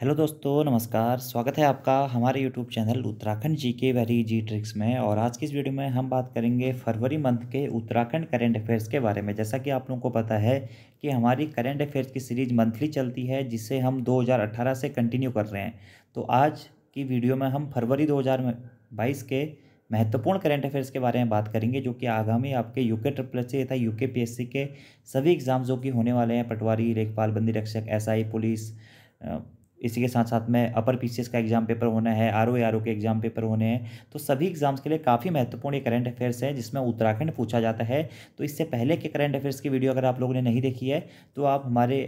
hello दोस्तों नमस्कार स्वागत है आपका हमारे YouTube channel Uttarakhand G K very जी ट्रिक्स में और आज की इस वीडियो में हम बात करेंगे फरवरी मंथ के उत्तराखंड करेंट अफेयर्स के बारे में जैसा कि आप लोगों को पता है कि हमारी करेंट अफेयर्स की सीरीज मंथली चलती है जिसे हम 2018 से कंटिन्यू कर रहे हैं तो आज की वीडियो में हम फरवरी दो के महत्वपूर्ण करंट अफेयर्स के बारे में बात करेंगे जो कि आगामी आपके यूके ट्रिपल एस तथा यूके पीएससी के सभी एग्जाम जो कि होने वाले हैं पटवारी लेखपाल बंदी रक्षक एस पुलिस इसी के साथ साथ में अपर पी का एग्जाम पेपर होना है आर ओ आर ओ के एग्जाम पेपर होने हैं तो सभी एग्जाम्स के लिए काफ़ी महत्वपूर्ण ये करंट अफेयर्स है जिसमें उत्तराखंड पूछा जाता है तो इससे पहले के करंट अफेयर्स की वीडियो अगर आप लोगों ने नहीं देखी है तो आप हमारे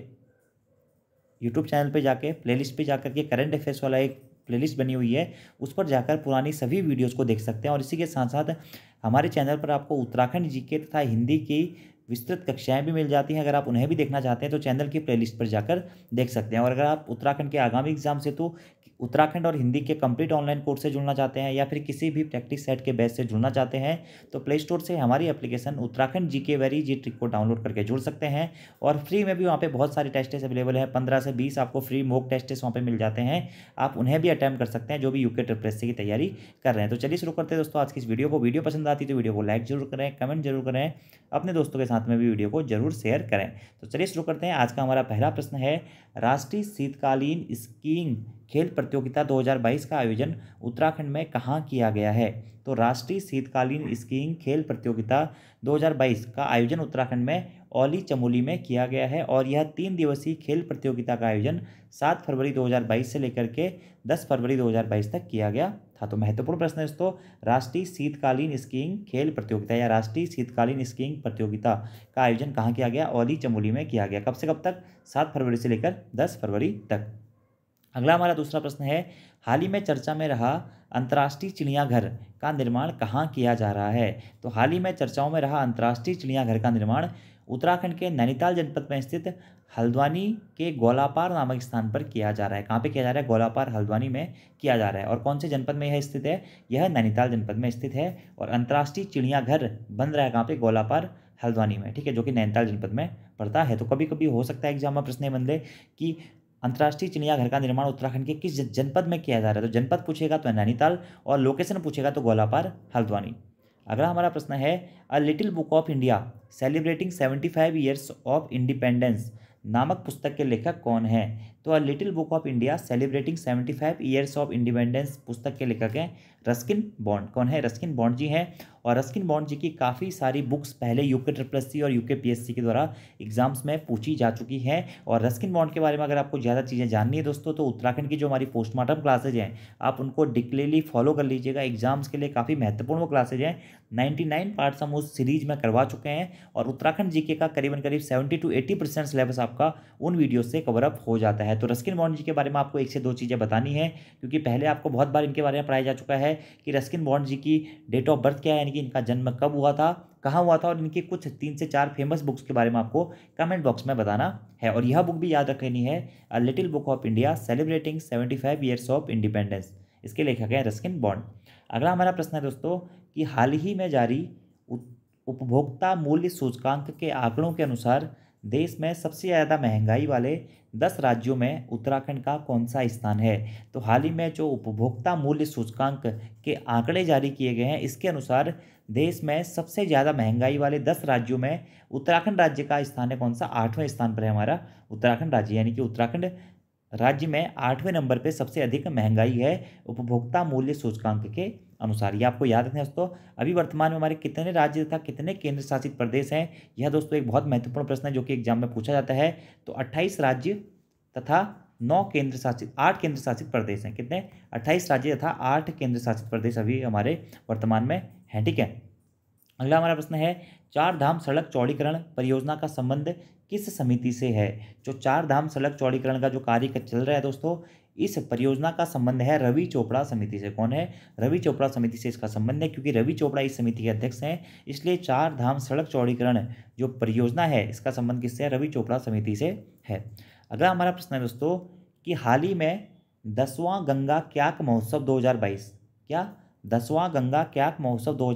यूट्यूब चैनल पर जाके प्ले लिस्ट जाकर के करंट अफेयर्स वाला एक प्लेलिस्ट बनी हुई है उस पर जाकर पुरानी सभी वीडियोस को देख सकते हैं और इसी के साथ साथ हमारे चैनल पर आपको उत्तराखंड जीके तथा हिंदी की विस्तृत कक्षाएं भी मिल जाती हैं अगर आप उन्हें भी देखना चाहते हैं तो चैनल की प्लेलिस्ट पर जाकर देख सकते हैं और अगर आप उत्तराखंड के आगामी एग्जाम से तो उत्तराखंड और हिंदी के कंप्लीट ऑनलाइन कोर्स से जुड़ना चाहते हैं या फिर किसी भी प्रैक्टिस सेट के बेस से जुड़ना चाहते हैं तो प्ले स्टोर से हमारी application Uttarakhand G K very G trick को डाउनलोड करके जुड़ सकते हैं और फ्री में भी वहाँ पर बहुत सारे टेस्टेस अवेलेबल हैं पंद्रह से बीस आपको फ्री मोक टेस्टेस वहाँ पर मिल जाते हैं आप उन्हें भी अटैम्प्ट कर सकते हैं जो भी यू के की तैयारी कर रहे हैं तो चलिए शुरू करते हैं दोस्तों आज की इस वीडियो को वीडियो पसंद आती तो वीडियो को लाइक जरूर करें कमेंट जरूर करें अपने दोस्तों के साथ में भी वीडियो को जरूर शेयर करें तो चलिए शुरू करते हैं आज का हमारा पहला प्रश्न है राष्ट्रीय शीतकालीन स्कीइंग खेल प्रतियोगिता 2022 का आयोजन उत्तराखंड में कहाँ किया गया है तो राष्ट्रीय शीतकालीन स्कीइंग खेल प्रतियोगिता 2022 का आयोजन उत्तराखंड में ओली चमोली में किया गया है और यह तीन दिवसीय खेल प्रतियोगिता का आयोजन 7 फरवरी 2022 से लेकर के 10 फरवरी 2022 तक किया गया था तो महत्वपूर्ण प्रश्न है दोस्तों राष्ट्रीय शीतकालीन स्कीइंग खेल प्रतियोगिता या राष्ट्रीय शीतकालीन स्कीइंग प्रतियोगिता का आयोजन कहाँ किया गया ओली चमोली में किया गया कब से कब तक सात फरवरी से लेकर दस फरवरी तक अगला हमारा दूसरा प्रश्न है हाल ही में चर्चा में रहा अंतर्राष्ट्रीय चिड़ियाघर का निर्माण कहाँ किया जा रहा है तो हाल ही में चर्चाओं में रहा अंतर्राष्ट्रीय चिड़ियाघर का निर्माण उत्तराखंड के नैनीताल जनपद में स्थित हल्द्वानी के गोलापार नामक स्थान पर किया जा रहा है कहाँ पे किया जा रहा है गोलापार हल्द्वानी में किया जा रहा है और कौन से जनपद में यह स्थित है यह नैनीताल जनपद में स्थित है और अंतर्राष्ट्रीय चिड़ियाघर बन रहा है कहाँ पे गोलापार हल्द्वानी में ठीक है जो कि नैनीताल जनपद में पड़ता है तो कभी कभी हो सकता है एग्जाम में प्रश्न बन दे कि अंतर्राष्ट्रीय चिड़ियाघर का निर्माण उत्तराखंड के किस जनपद में किया जा रहा है तो जनपद पूछेगा तो नैनीताल और लोकेशन पूछेगा तो गोलापार हल्द्वानी अगला हमारा प्रश्न है a little book of India celebrating seventy five years of independence नामक पुस्तक के लेखक कौन है तो a little book of India celebrating seventy five years of independence पुस्तक के लेखक हैं रस्किन बॉन्ड कौन है रस्किन बॉन्ड जी हैं और रस्किन बॉन्ड जी की काफ़ी सारी बुक्स पहले यूके ट्रिपल सी और यूके पीएससी के द्वारा एग्जाम्स में पूछी जा चुकी हैं और रस्किन बॉन्ड के बारे में अगर आपको ज़्यादा चीज़ें जाननी है दोस्तों तो उत्तराखंड की जो हमारी पोस्टमार्टम क्लासेज हैं आप उनको डिक्लेली फॉलो कर लीजिएगा एग्जाम्स के लिए काफ़ी महत्वपूर्ण वो क्लासेज हैं नाइन्टी नाइन पार्ट्स हम उस सीरीज में करवा चुके हैं और उत्तराखंड के का करीबन करीब seventy two eighty percent syllabus आपका उन वीडियो से कवरअप हो जाता है है तो रस्किन बॉन्ड जी के बारे में आपको एक से दो चीज़ें बतानी है क्योंकि पहले आपको बहुत बार इनके बारे में पढ़ाया जा चुका है कि रस्किन बॉन्ड जी की डेट ऑफ बर्थ क्या है यानी कि इनका जन्म कब हुआ था कहाँ हुआ था और इनके कुछ तीन से चार फेमस बुक्स के बारे में आपको कमेंट बॉक्स में बताना है और यह बुक भी याद रखनी है a little book of India celebrating seventy five years of independence इसके लेखक हैं रस्किन बॉन्ड अगला हमारा प्रश्न है दोस्तों कि हाल ही में जारी उपभोक्ता मूल्य सूचकांक के आंकड़ों के अनुसार देश में सबसे ज़्यादा महंगाई वाले दस राज्यों में उत्तराखंड का कौन सा स्थान है तो हाल ही में जो उपभोक्ता मूल्य सूचकांक के आंकड़े जारी किए गए हैं इसके अनुसार देश में सबसे ज़्यादा महंगाई वाले दस राज्यों में उत्तराखंड राज्य का स्थान है कौन सा आठवें स्थान पर है हमारा उत्तराखंड राज्य यानी कि उत्तराखंड राज्य में आठवें नंबर पर सबसे अधिक महंगाई है उपभोक्ता मूल्य सूचकांक के अनुसार ये आपको याद रखना दोस्तों अभी वर्तमान में हमारे कितने राज्य तथा कितने केंद्र शासित प्रदेश हैं यह दोस्तों एक बहुत महत्वपूर्ण प्रश्न है जो कि एग्जाम में पूछा जाता है तो अट्ठाईस राज्य तथा नौ केंद्र शासित आठ केंद्र शासित प्रदेश हैं कितने अट्ठाईस राज्य तथा आठ केंद्र शासित प्रदेश अभी हमारे वर्तमान में हैं ठीक है अगला हमारा प्रश्न है चार धाम सड़क चौड़ीकरण परियोजना का संबंध किस समिति से है जो चार धाम सड़क चौड़ीकरण का जो कार्य चल रहा है दोस्तों इस परियोजना का संबंध है रवि चोपड़ा समिति से कौन है रवि चोपड़ा समिति से इसका संबंध है क्योंकि रवि चोपड़ा इस समिति के अध्यक्ष हैं इसलिए चार धाम सड़क चौड़ीकरण जो परियोजना है इसका संबंध किससे है रवि चोपड़ा समिति से है अगला हमारा प्रश्न है दोस्तों कि हाल ही में दसवां गंगा क्याक महोत्सव दो क्या दसवां गंगा क्याक महोत्सव दो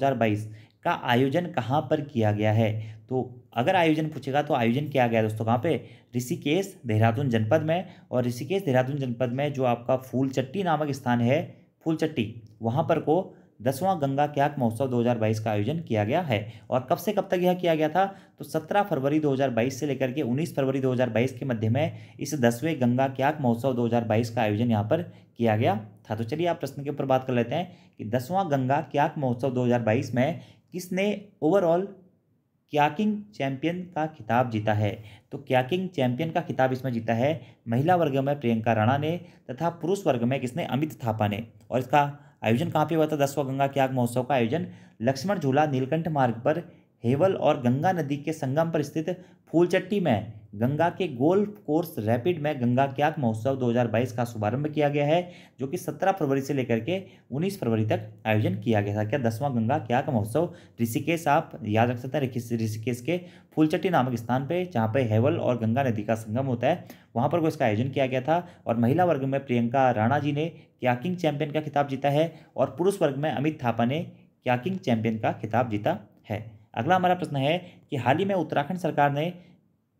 का आयोजन कहाँ पर किया गया है तो अगर आयोजन पूछेगा तो आयोजन किया गया दोस्तों कहाँ पे ऋषिकेश देहरादून जनपद में और ऋषिकेश देहरादून जनपद में जो आपका फूलचट्टी नामक स्थान है फूलचट्टी वहाँ पर को दसवां गंगा क्याक महोत्सव 2022 का आयोजन किया गया है और कब से कब तक यह किया गया था तो 17 फरवरी 2022 से लेकर के 19 फरवरी 2022 के मध्य में इस दसवें गंगा क्याक महोत्सव 2022 का आयोजन यहाँ पर किया गया था तो चलिए आप प्रश्न के ऊपर बात कर लेते हैं कि दसवां गंगा क्याक महोत्सव 2022 में किसने ओवरऑल क्याकिंग चैंपियन का खिताब जीता है तो क्याकिंग चैंपियन का खिताब इसमें जीता है महिला वर्ग में प्रियंका राणा ने तथा पुरुष वर्ग में किसने अमित थापा ने और इसका आयोजन कहाँ पे हुआ था दसवा गंगा क्याग महोत्सव का आयोजन लक्ष्मण झूला नीलकंठ मार्ग पर हेवल और गंगा नदी के संगम पर स्थित फूलचट्टी में गंगा के गोल्फ कोर्स रैपिड में गंगा क्याक महोत्सव 2022 का शुभारंभ किया गया है जो कि 17 फरवरी से लेकर के 19 फरवरी तक आयोजन किया गया था क्या दसवां गंगा क्याक महोत्सव ऋषिकेश आप याद रख सकते हैं ऋषिकेश के फूलचट्टी नामक स्थान पे जहाँ पे हेवल और गंगा नदी का संगम होता है वहाँ पर को इसका आयोजन किया गया था और महिला वर्ग में प्रियंका राणा जी ने क्याकिंग चैंपियन का खिताब जीता है और पुरुष वर्ग में अमित थापा ने क्याकिंग चैंपियन का खिताब जीता है अगला हमारा प्रश्न है कि हाल ही में उत्तराखंड सरकार ने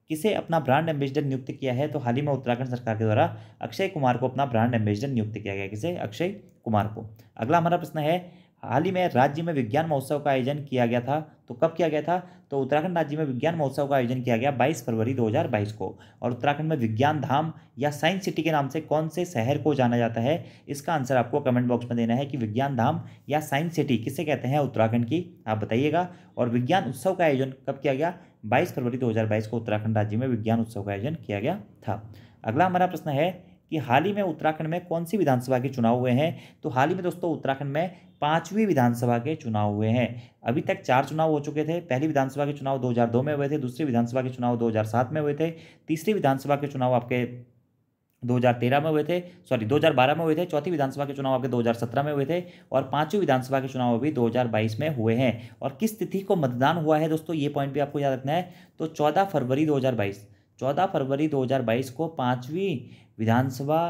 किसे अपना ब्रांड एम्बेसडर नियुक्त किया है तो हाल ही में उत्तराखंड सरकार के द्वारा अक्षय कुमार को अपना ब्रांड एम्बेसडर नियुक्त किया गया किसे अक्षय कुमार को अगला हमारा प्रश्न है हाल ही में राज्य में विज्ञान महोत्सव का आयोजन किया गया था तो कब किया गया था तो उत्तराखंड राज्य में विज्ञान महोत्सव का आयोजन किया गया 22 फरवरी 2022 को और उत्तराखंड में विज्ञान धाम या साइंस सिटी के नाम से कौन से शहर को जाना जाता है इसका आंसर आपको कमेंट बॉक्स में देना है कि विज्ञान धाम या साइंस सिटी किसे कहते हैं उत्तराखंड की आप बताइएगा और विज्ञान उत्सव का आयोजन कब किया गया बाईस फरवरी दो को उत्तराखंड राज्य में विज्ञान उत्सव का आयोजन किया गया था अगला हमारा प्रश्न है कि हाल ही में उत्तराखंड में कौन सी विधानसभा के चुनाव हुए हैं तो हाल ही में दोस्तों उत्तराखंड में पाँचवीं विधानसभा के चुनाव हुए हैं अभी तक चार चुनाव हो चुके थे पहली विधानसभा के चुनाव 2002 में हुए थे दूसरी विधानसभा के चुनाव 2007 में हुए थे तीसरी विधानसभा के चुनाव आपके 2013 में हुए थे सॉरी 2012 में हुए थे चौथी विधानसभा के चुनाव आपके 2017 में हुए थे और पांचवी विधानसभा के चुनाव अभी 2022 में हुए हैं और किस तिथि को मतदान हुआ है दोस्तों ये पॉइंट भी आपको याद रखना है तो 14 फरवरी 2022 14 फरवरी 2022 को पांचवी विधानसभा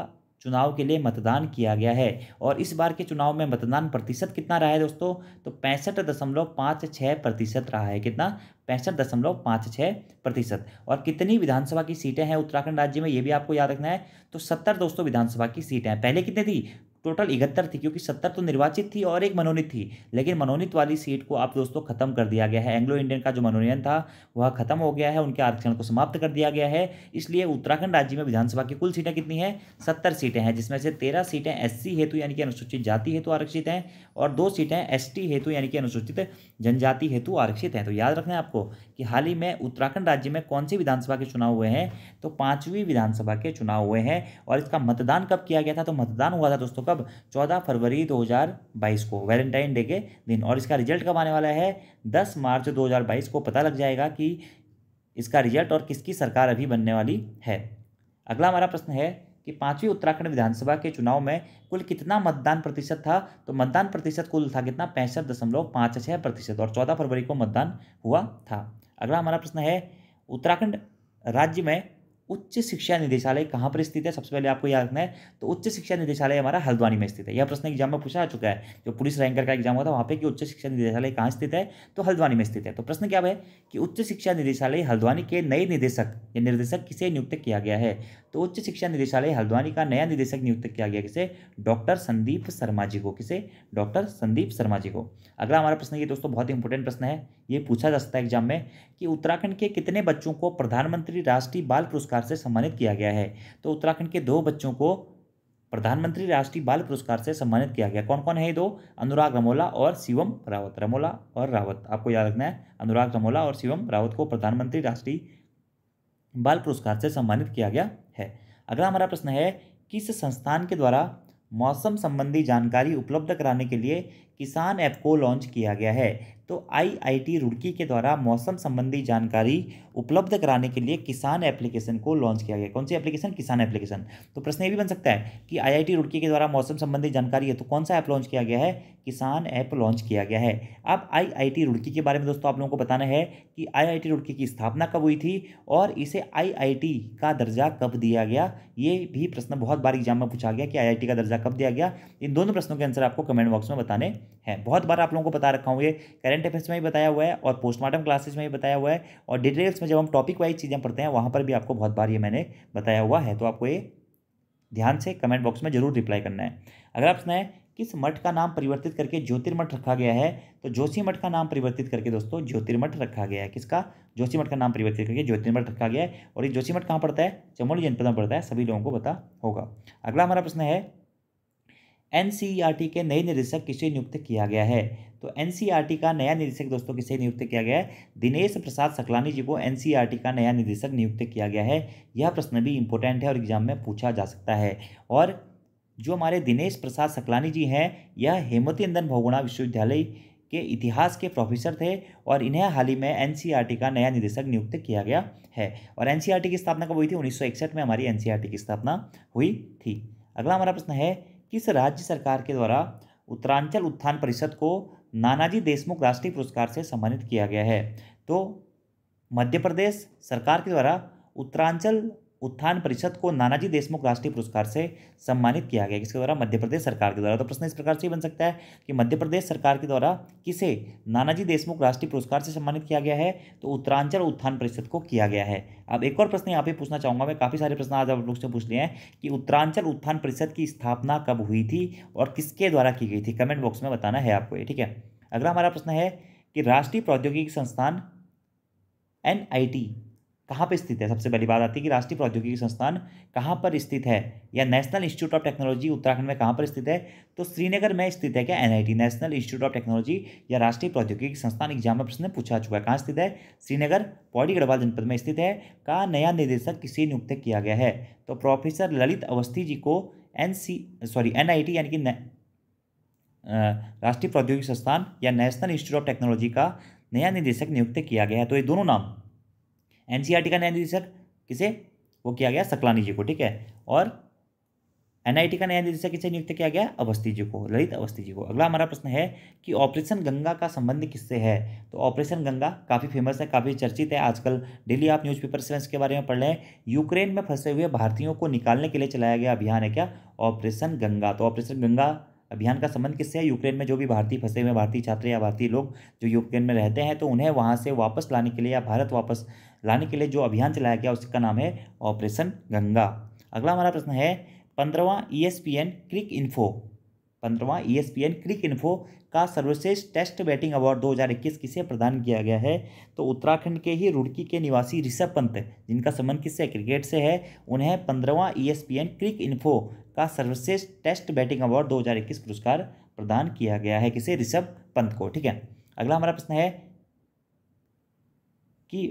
चुनाव के लिए मतदान किया गया है और इस बार के चुनाव में मतदान प्रतिशत कितना रहा है दोस्तों तो पैंसठ दशमलव पाँच छः प्रतिशत रहा है कितना पैंसठ दशमलव पाँच छः प्रतिशत और कितनी विधानसभा की सीटें हैं उत्तराखंड राज्य में ये भी आपको याद रखना है तो सत्तर दोस्तों विधानसभा की सीटें हैं पहले कितनी थी टोटल इकहत्तर थी क्योंकि सत्तर तो निर्वाचित थी और एक मनोनीत थी लेकिन मनोनीत वाली सीट को आप दोस्तों खत्म कर दिया गया है एंग्लो इंडियन का जो मनोनयन था वह खत्म हो गया है उनके आरक्षण को समाप्त कर दिया गया है इसलिए उत्तराखंड राज्य में विधानसभा की कुल सीटें कितनी हैं सत्तर सीटें हैं जिसमें से तेरह सीटें एस हेतु यानी कि अनुसूचित जाति हेतु आरक्षित हैं और दो सीटें एस हेतु यानी कि अनुसूचित जनजाति हेतु आरक्षित हैं तो याद रखना है आपको कि हाल ही में उत्तराखंड राज्य में कौन सी विधानसभा के चुनाव हुए हैं तो पाँचवीं विधानसभा के चुनाव हुए हैं और इसका मतदान कब किया गया था तो मतदान हुआ था दोस्तों कब 14 फरवरी 2022 को वैलेंटाइन डे के दिन और इसका रिजल्ट कब आने वाला है 10 मार्च 2022 को पता लग जाएगा कि इसका रिजल्ट और किसकी सरकार अभी बनने वाली है अगला हमारा प्रश्न है कि पांचवी उत्तराखंड विधानसभा के चुनाव में कुल कितना मतदान प्रतिशत था तो मतदान प्रतिशत कुल था कितना पैंसठ दशमलव पाँच छः प्रतिशत और चौदह फरवरी को मतदान हुआ था अगला हमारा प्रश्न है उत्तराखंड राज्य में उच्च शिक्षा निदेशालय कहाँ पर स्थित है सबसे पहले आपको याद रखना है तो उच्च शिक्षा निदेशालय हमारा हल्द्वानी में स्थित है यह प्रश्न एग्जाम में पूछा चुका है जो पुलिस रैंकर का एग्जाम हुआ था वहाँ पे कि उच्च शिक्षा निदेशालय कहाँ स्थित है तो हल्द्वानी में स्थित है तो प्रश्न क्या है कि उच्च शिक्षा निदेशालय हल्द्वानी के नए निदेशक या निर्देशक किसे नियुक्त किया गया है तो उच्च शिक्षा निदेशालय हल्द्वानी का नया निदेशक नियुक्त किया गया किसे डॉक्टर संदीप शर्मा जी को किसे डॉक्टर संदीप शर्मा जी को अगला हमारा प्रश्न ये दोस्तों बहुत इंपॉर्टेंट प्रश्न है ये पूछा जा सकता है एग्जाम में कि उत्तराखंड के कितने बच्चों को प्रधानमंत्री राष्ट्रीय बाल पुरस्कार पुरस्कार से सम्मानित किया गया है तो उत्तराखंड के दो बच्चों को प्रधानमंत्री राष्ट्रीय बाल पुरस्कार से सम्मानित किया गया कौन कौन है ये दो अनुराग रमोला और शिवम रावत रमोला और रावत आपको याद रखना है अनुराग रमोला और शिवम रावत को प्रधानमंत्री राष्ट्रीय बाल पुरस्कार से सम्मानित किया गया है अगला हमारा प्रश्न है किस संस्थान के द्वारा मौसम संबंधी जानकारी उपलब्ध कराने के लिए किसान ऐप को लॉन्च किया गया है तो आईआईटी रुड़की के द्वारा मौसम संबंधी जानकारी उपलब्ध कराने के लिए किसान एप्लीकेशन को लॉन्च किया गया कौन सी एप्लीकेशन किसान एप्लीकेशन तो प्रश्न ये भी बन सकता है कि आईआईटी रुड़की के द्वारा मौसम संबंधी जानकारी है तो कौन सा ऐप लॉन्च किया गया है किसान ऐप लॉन्च किया गया है अब आईआईटी रुड़की के बारे में दोस्तों आप लोगों को बताना है कि आईआईटी रुड़की की स्थापना कब हुई थी और इसे आईआईटी का दर्जा कब दिया गया ये भी प्रश्न बहुत बार एग्जाम में पूछा गया कि आईआईटी का दर्जा कब दिया गया इन दोनों प्रश्नों के आंसर आपको कमेंट बॉक्स में बताने हैं बहुत बार आप लोगों को बता रखा हूँ ये करेंट करंट अफेयर्स में भी बताया हुआ है और पोस्टमार्टम क्लासेस में भी बताया हुआ है और डिटेल्स में जब हम टॉपिक वाइज चीज़ें पढ़ते हैं वहाँ पर भी आपको बहुत बार ये मैंने बताया हुआ है तो आपको ये ध्यान से कमेंट बॉक्स में जरूर रिप्लाई करना है अगर आप है किस मठ का नाम परिवर्तित करके ज्योतिर्मठ रखा गया है तो जोशी मठ का नाम परिवर्तित करके दोस्तों ज्योतिर्मठ रखा गया है किसका जोशी मठ का नाम परिवर्तित करके ज्योतिर्मठ रखा गया है और ये जोशी मठ कहाँ पड़ता है चमोली जनपद में पड़ता है सभी लोगों को पता होगा अगला हमारा प्रश्न है एन के नए निदेशक किसे नियुक्त किया गया है तो एन का नया निदेशक दोस्तों किसे नियुक्त किया गया है दिनेश प्रसाद सकलानी जी को एन का नया निदेशक नियुक्त किया गया है यह प्रश्न भी इंपॉर्टेंट है और एग्जाम में पूछा जा सकता है और जो हमारे दिनेश प्रसाद सकलानी जी हैं यह हेमवती नंदन भोगुणा विश्वविद्यालय के इतिहास के प्रोफेसर थे और इन्हें हाल ही में एन का नया निदेशक नियुक्त किया गया है और एन की स्थापना कब हुई थी उन्नीस में हमारी एन की स्थापना हुई थी अगला हमारा प्रश्न है किस राज्य सरकार के द्वारा उत्तरांचल उत्थान परिषद को नानाजी देशमुख राष्ट्रीय पुरस्कार से सम्मानित किया गया है तो मध्य प्रदेश सरकार के द्वारा उत्तरांचल उत्थान परिषद को नानाजी देशमुख राष्ट्रीय पुरस्कार से सम्मानित किया गया किसके द्वारा मध्य प्रदेश सरकार के द्वारा तो प्रश्न इस प्रकार से बन सकता है कि मध्य प्रदेश सरकार के द्वारा किसे नानाजी देशमुख राष्ट्रीय पुरस्कार से सम्मानित किया गया है तो उत्तरांचल उत्थान परिषद को किया गया है अब एक और प्रश्न यहाँ पे पूछना चाहूँगा मैं काफ़ी सारे प्रश्न आज आप लोग से पूछ लिए हैं कि उत्तरांचल उत्थान परिषद की स्थापना कब हुई थी और किसके द्वारा की गई थी कमेंट बॉक्स में बताना है आपको ये ठीक है अगला हमारा प्रश्न है कि राष्ट्रीय प्रौद्योगिकी संस्थान एन कहाँ पर स्थित है सबसे पहली बात आती है कि राष्ट्रीय प्रौद्योगिकी संस्थान कहाँ पर स्थित है या national institute of technology Uttarakhand में कहाँ पर स्थित है तो श्रीनगर में स्थित है क्या NIT national institute of technology या राष्ट्रीय प्रौद्योगिकी संस्थान एग्जाम में प्रश्न पूछा चुका है कहाँ स्थित है श्रीनगर पौड़ी गढ़वाल जनपद में स्थित है का नया निदेशक किसे नियुक्त किया गया है तो प्रोफेसर ललित अवस्थी जी को एन सॉरी एन यानी कि राष्ट्रीय प्रौद्योगिकी संस्थान या नेशनल इंस्टीट्यूट ऑफ टेक्नोलॉजी का नया निदेशक नियुक्त किया गया है तो ये दोनों नाम एन सी आर टी का नया निदेशक किसे वो किया गया सकलानी जी को ठीक है और एन आई टी का नया निदेशक किसे नियुक्त किया गया अवस्थी जी को ललित अवस्थी जी को अगला हमारा प्रश्न है कि ऑपरेशन गंगा का संबंध किससे है तो ऑपरेशन गंगा काफ़ी फेमस है काफ़ी चर्चित है आजकल डेली आप न्यूज़पेपर से इसके बारे में पढ़ रहे हैं यूक्रेन में फंसे हुए भारतीयों को निकालने के लिए चलाया गया अभियान है क्या ऑपरेशन गंगा तो ऑपरेशन गंगा अभियान का संबंध किससे है यूक्रेन में जो भी भारतीय फंसे हुए भारतीय छात्र या भारतीय लोग जो यूक्रेन में रहते हैं तो उन्हें वहाँ से वापस लाने के लिए या भारत वापस लाने के लिए जो अभियान चलाया गया उसका नाम है ऑपरेशन गंगा अगला हमारा प्रश्न है पंद्रवा E e S P N Cricinfo पंद्रवा E e S P N Cricinfo का सर्वश्रेष्ठ टेस्ट बैटिंग अवार्ड 2021 किसे प्रदान किया गया है तो उत्तराखंड के ही रुड़की के निवासी ऋषभ पंत जिनका संबंध किससे क्रिकेट से है उन्हें पंद्रवा E e S P N Cricinfo का सर्वश्रेष्ठ टेस्ट बैटिंग अवार्ड 2021 पुरस्कार प्रदान किया गया है किसे ऋषभ पंत को ठीक है अगला हमारा प्रश्न है कि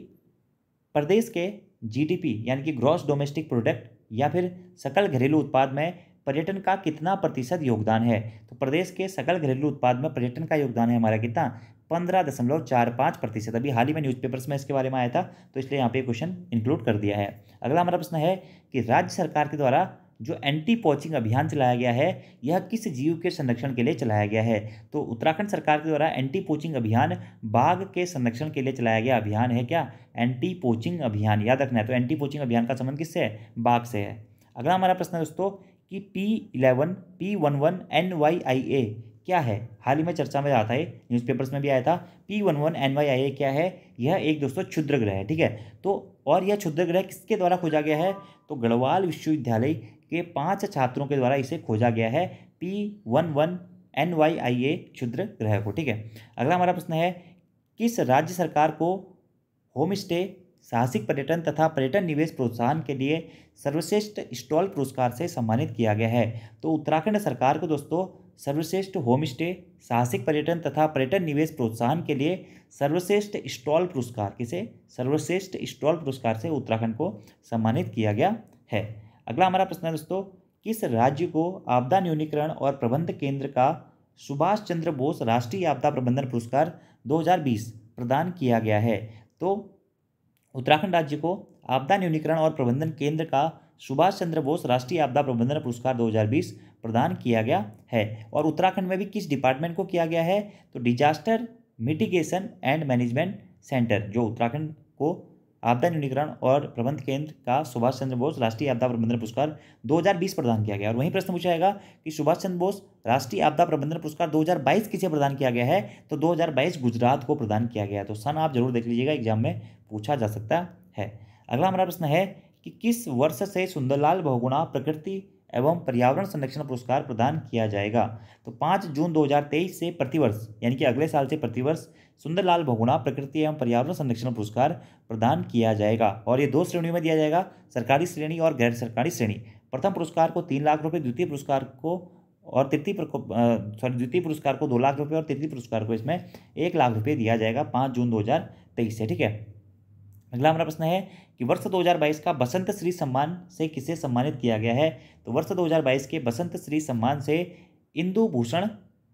प्रदेश के जीडीपी यानी कि ग्रॉस डोमेस्टिक प्रोडक्ट या फिर सकल घरेलू उत्पाद में पर्यटन का कितना प्रतिशत योगदान है तो प्रदेश के सकल घरेलू उत्पाद में पर्यटन का योगदान है हमारा कितना पंद्रह दशमलव चार पाँच प्रतिशत अभी हाल ही में न्यूज़पेपर्स में इसके बारे में आया था तो इसलिए यहाँ पे क्वेश्चन इंक्लूड कर दिया है अगला हमारा प्रश्न है कि राज्य सरकार के द्वारा जो एंटी पोचिंग अभियान चलाया गया है यह किस जीव के संरक्षण के लिए चलाया गया है तो उत्तराखंड सरकार के द्वारा एंटी पोचिंग अभियान बाघ के संरक्षण के लिए चलाया गया अभियान है क्या एंटी पोचिंग अभियान याद रखना है तो एंटी पोचिंग अभियान का संबंध किससे है बाघ से है अगला हमारा प्रश्न है दोस्तों कि P eleven P one one N Y I A क्या है हाल ही में चर्चा में आता है न्यूज़पेपर्स में भी आया था P one one N Y I A क्या है यह एक दोस्तों क्षुद्र ग्रह है ठीक है तो और यह क्षुद्र ग्रह किसके द्वारा खोजा गया है तो गढ़वाल विश्वविद्यालय के पाँच छात्रों के द्वारा इसे खोजा गया है P one one N Y I A क्षुद्र ग्रह को ठीक है अगला हमारा प्रश्न है किस राज्य सरकार को होम स्टे साहसिक पर्यटन तथा पर्यटन निवेश प्रोत्साहन के लिए सर्वश्रेष्ठ स्टॉल पुरस्कार से सम्मानित किया गया है तो उत्तराखंड सरकार को दोस्तों सर्वश्रेष्ठ होम स्टे साहसिक पर्यटन तथा पर्यटन निवेश प्रोत्साहन के लिए सर्वश्रेष्ठ स्टॉल पुरस्कार किसे सर्वश्रेष्ठ स्टॉल पुरस्कार से उत्तराखंड को सम्मानित किया गया है अगला हमारा प्रश्न है दोस्तों किस राज्य को आपदा न्यूनीकरण और प्रबंध केंद्र का सुभाष चंद्र बोस राष्ट्रीय आपदा प्रबंधन पुरस्कार 2020 प्रदान किया गया है तो उत्तराखंड राज्य को आपदा न्यूनीकरण और प्रबंधन केंद्र का सुभाष चंद्र बोस राष्ट्रीय आपदा प्रबंधन पुरस्कार 2020 प्रदान किया गया है और उत्तराखंड में भी किस डिपार्टमेंट को किया गया है तो disaster mitigation and management centre जो उत्तराखंड को आपदा न्यूनीकरण और प्रबंध केंद्र का सुभाष चंद्र बोस राष्ट्रीय आपदा प्रबंधन पुरस्कार 2020 प्रदान किया गया और वहीं प्रश्न पूछा जाएगा कि सुभाष चंद्र बोस राष्ट्रीय आपदा प्रबंधन पुरस्कार 2022 किसे प्रदान किया गया है तो 2022 गुजरात को प्रदान किया गया तो सन आप जरूर देख लीजिएगा एग्जाम में पूछा जा सकता है अगला हमारा प्रश्न है कि किस वर्ष से सुंदरलाल बहुगुणा प्रकृति एवं पर्यावरण संरक्षण पुरस्कार प्रदान किया जाएगा तो पाँच जून 2023 से प्रतिवर्ष यानी कि अगले साल से प्रतिवर्ष सुंदरलाल भगुना प्रकृति एवं पर्यावरण संरक्षण पुरस्कार प्रदान किया जाएगा और ये दो श्रेणियों में दिया जाएगा सरकारी श्रेणी और गैर सरकारी श्रेणी प्रथम पुरस्कार को तीन लाख रुपये द्वितीय पुरस्कार को और तृतीय सॉरी द्वितीय पुरस्कार को दो लाख रुपये और तृतीय पुरस्कार को इसमें एक लाख रुपये दिया जाएगा पाँच जून दो हज़ार तेईस से ठीक है अगला हमारा प्रश्न है कि वर्ष 2022 का बसंत श्री सम्मान से किसे सम्मानित किया गया है तो वर्ष 2022 के बसंत श्री सम्मान से इंदु भूषण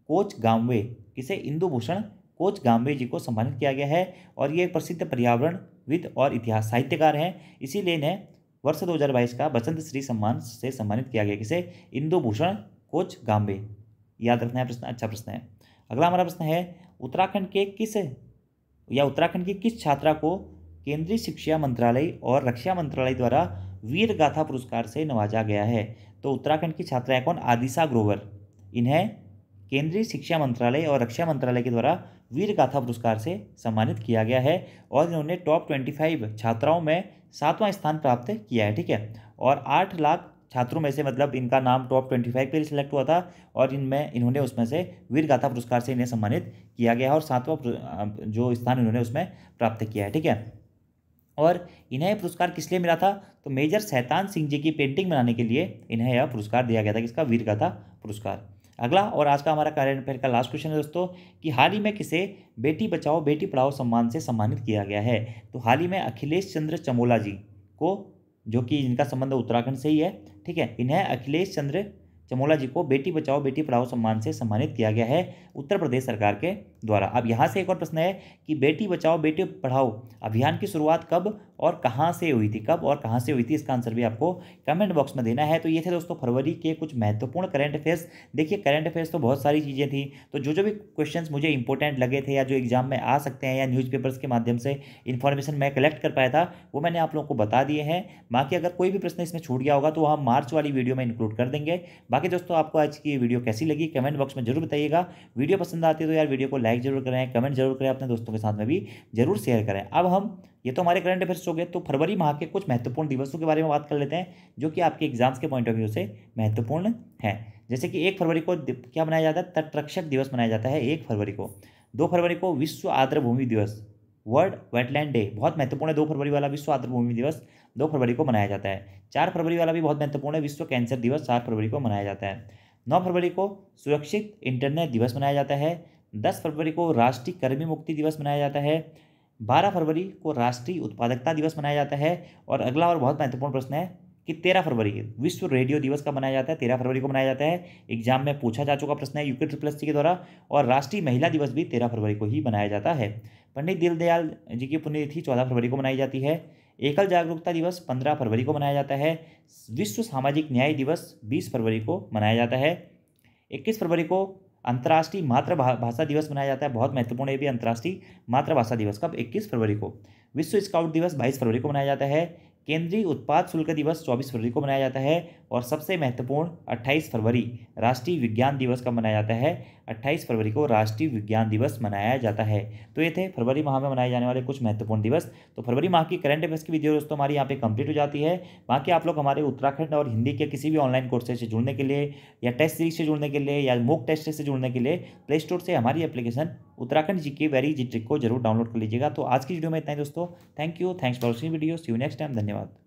कोच गांवे किसे इंदु भूषण कोच गांवे जी को सम्मानित किया गया है और ये प्रसिद्ध पर्यावरणविद और इतिहास साहित्यकार हैं इसीलिए इन्हें वर्ष 2022 का बसंत श्री सम्मान से सम्मानित किया गया किसे इंदु भूषण कोच गांवे याद रखना है प्रश्न अच्छा प्रश्न है अगला हमारा प्रश्न है उत्तराखंड के किस या उत्तराखंड की किस छात्रा को केंद्रीय शिक्षा मंत्रालय और रक्षा मंत्रालय द्वारा वीर गाथा पुरस्कार से नवाजा गया है तो उत्तराखंड की छात्राएं कौन आदिशा ग्रोवर इन्हें केंद्रीय शिक्षा मंत्रालय और रक्षा मंत्रालय के द्वारा वीर गाथा पुरस्कार से सम्मानित किया गया है और इन्होंने टॉप ट्वेंटी फाइव छात्राओं में सातवां स्थान प्राप्त किया है ठीक है और आठ लाख छात्रों में से मतलब इनका नाम टॉप ट्वेंटी फाइव के लिए सिलेक्ट हुआ था और इनमें इन्होंने उसमें से वीर गाथा पुरस्कार से इन्हें सम्मानित किया गया और सातवां जो स्थान इन्होंने उसमें प्राप्त किया है ठीक है और इन्हें यह पुरस्कार किस लिए मिला था तो मेजर सैतान सिंह जी की पेंटिंग बनाने के लिए इन्हें यह पुरस्कार दिया गया था किसका वीर गाथा पुरस्कार अगला और आज का हमारा करंट अफेयर का लास्ट क्वेश्चन है दोस्तों कि हाल ही में किसे बेटी बचाओ बेटी पढ़ाओ सम्मान से सम्मानित किया गया है तो हाल ही में अखिलेश चंद्र चमोला जी को जो कि इनका संबंध उत्तराखंड से ही है ठीक है इन्हें अखिलेश चंद्र चमोला जी को बेटी बचाओ बेटी पढ़ाओ सम्मान से सम्मानित किया गया है उत्तर प्रदेश सरकार के द्वारा अब यहाँ से एक और प्रश्न है कि बेटी बचाओ बेटी पढ़ाओ अभियान की शुरुआत कब और कहाँ से हुई थी कब और कहाँ से हुई थी इसका आंसर भी आपको कमेंट बॉक्स में देना है तो ये थे दोस्तों फरवरी के कुछ महत्वपूर्ण करंट अफेयर्स देखिए करंट अफेयर्स तो बहुत सारी चीज़ें थी तो जो जो भी क्वेश्चन मुझे इंपॉर्टेंट लगे थे या जो एग्जाम में आ सकते हैं या न्यूज़पेपर्स के माध्यम से इन्फॉर्मेशन मैं कलेक्ट कर पाया था वो मैंने आप लोगों को बता दिए हैं बाकी अगर कोई भी प्रश्न इसमें छूट गया होगा तो हम मार्च वाली वीडियो में इंक्लूड कर देंगे बाकी दोस्तों आपको आज की वीडियो कैसी लगी कमेंट बॉक्स में जरूर बताइएगा वीडियो पसंद आती है तो यार वीडियो को लाइक लाइक जरूर करें कमेंट जरूर करें अपने दोस्तों के साथ में भी जरूर शेयर करें अब हम ये तो हमारे करंट अफेयर्स हो गए तो फरवरी माह के कुछ महत्वपूर्ण दिवसों के बारे में बात कर लेते हैं जो कि आपके एग्जाम्स के पॉइंट ऑफ व्यू से महत्वपूर्ण है जैसे कि एक फरवरी को क्या मनाया जाता है तटरक्षक दिवस मनाया जाता है एक फरवरी को दो फरवरी को विश्व आर्द्र भूमि दिवस वर्ल्ड वेटलैंड डे बहुत महत्वपूर्ण है दो फरवरी वाला विश्व आर्द्र भूमि दिवस दो फरवरी को मनाया जाता है चार फरवरी वाला भी बहुत महत्वपूर्ण है विश्व कैंसर दिवस चार फरवरी को मनाया जाता है नौ फरवरी को सुरक्षित इंटरनेट दिवस मनाया जाता है दस फरवरी को राष्ट्रीय कर्मी मुक्ति दिवस मनाया जाता है बारह फरवरी को राष्ट्रीय उत्पादकता दिवस मनाया जाता है और अगला और बहुत महत्वपूर्ण प्रश्न है कि तेरह फरवरी विश्व रेडियो दिवस का मनाया जाता है तेरह फरवरी को मनाया जाता है एग्जाम में पूछा जा चुका प्रश्न है यूके ट्रिप्लस के द्वारा और राष्ट्रीय महिला दिवस भी तेरह फरवरी को ही मनाया जाता है पंडित दीनदयाल जी की पुण्यतिथि चौदह फरवरी को मनाई जाती है एकल जागरूकता दिवस पंद्रह फरवरी को मनाया जाता है विश्व सामाजिक न्याय दिवस बीस फरवरी को मनाया जाता है इक्कीस फरवरी को अंतर्राष्ट्रीय मातृभाषा दिवस मनाया जाता है बहुत महत्वपूर्ण है भी अंतर्राष्ट्रीय मातृभाषा दिवस कब 21 फरवरी को विश्व स्काउट दिवस 22 फरवरी को मनाया जाता है केंद्रीय उत्पाद शुल्क दिवस 24 फरवरी को मनाया जाता है और सबसे महत्वपूर्ण 28 फरवरी राष्ट्रीय विज्ञान दिवस का मनाया जाता है 28 फरवरी को राष्ट्रीय विज्ञान दिवस मनाया जाता है तो ये थे फरवरी माह में मनाए जाने वाले कुछ महत्वपूर्ण दिवस तो फरवरी माह की करंट अफेयर्स की वीडियो दोस्तों हमारी यहाँ पे कंप्लीट हो जाती है बाकी आप लोग हमारे उत्तराखंड और हिंदी के किसी भी ऑनलाइन कोर्सेज से जुड़ने के लिए या टेस्ट सीरीज से जुड़ने के लिए या मूक टेस्ट से जुड़ने के लिए प्ले स्टोर से हमारी application Uttarakhand G K very G trick को जरूर डाउनलोड कर लीजिएगा तो आज की वीडियो में इतना ही दोस्तों thank you thanks for watching video see you next time धन्यवाद